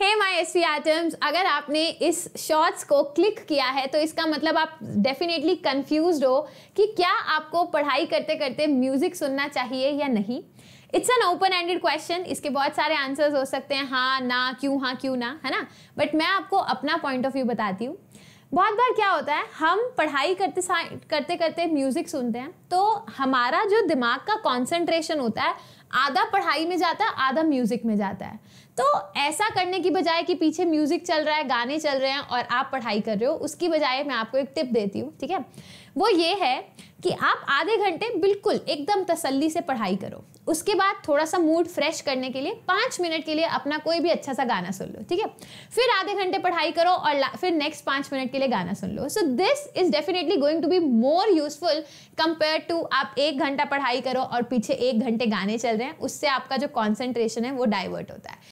hey my S V items अगर आपने इस शॉर्ट्स को क्लिक किया है तो इसका मतलब आप डेफिनेटली कंफ्यूज हो कि क्या आपको पढ़ाई करते करते म्यूज़िक सुनना चाहिए या नहीं it's an open ended question इसके बहुत सारे आंसर्स हो सकते हैं हाँ ना क्यों हाँ क्यों ना है ना बट मैं आपको अपना पॉइंट ऑफ व्यू बताती हूँ बहुत बार क्या होता है हम पढ़ाई करते करते करते म्यूज़िक सुनते हैं तो हमारा जो दिमाग का कंसंट्रेशन होता है आधा पढ़ाई में जाता है आधा म्यूज़िक में जाता है तो ऐसा करने की बजाय कि पीछे म्यूज़िक चल रहा है गाने चल रहे हैं और आप पढ़ाई कर रहे हो उसकी बजाय मैं आपको एक टिप देती हूँ ठीक है वो ये है कि आप आधे घंटे बिल्कुल एकदम तसल्ली से पढ़ाई करो उसके बाद थोड़ा सा मूड फ्रेश करने के लिए पाँच मिनट के लिए अपना कोई भी अच्छा सा गाना सुन लो ठीक है फिर आधे घंटे पढ़ाई करो और फिर नेक्स्ट पाँच मिनट के लिए गाना सुन लो so this is definitely going to be more useful compare to आप एक घंटा पढ़ाई करो और पीछे एक घंटे गाने चल रहे हैं उससे आपका जो कॉन्सेंट्रेशन है वो डाइवर्ट होता है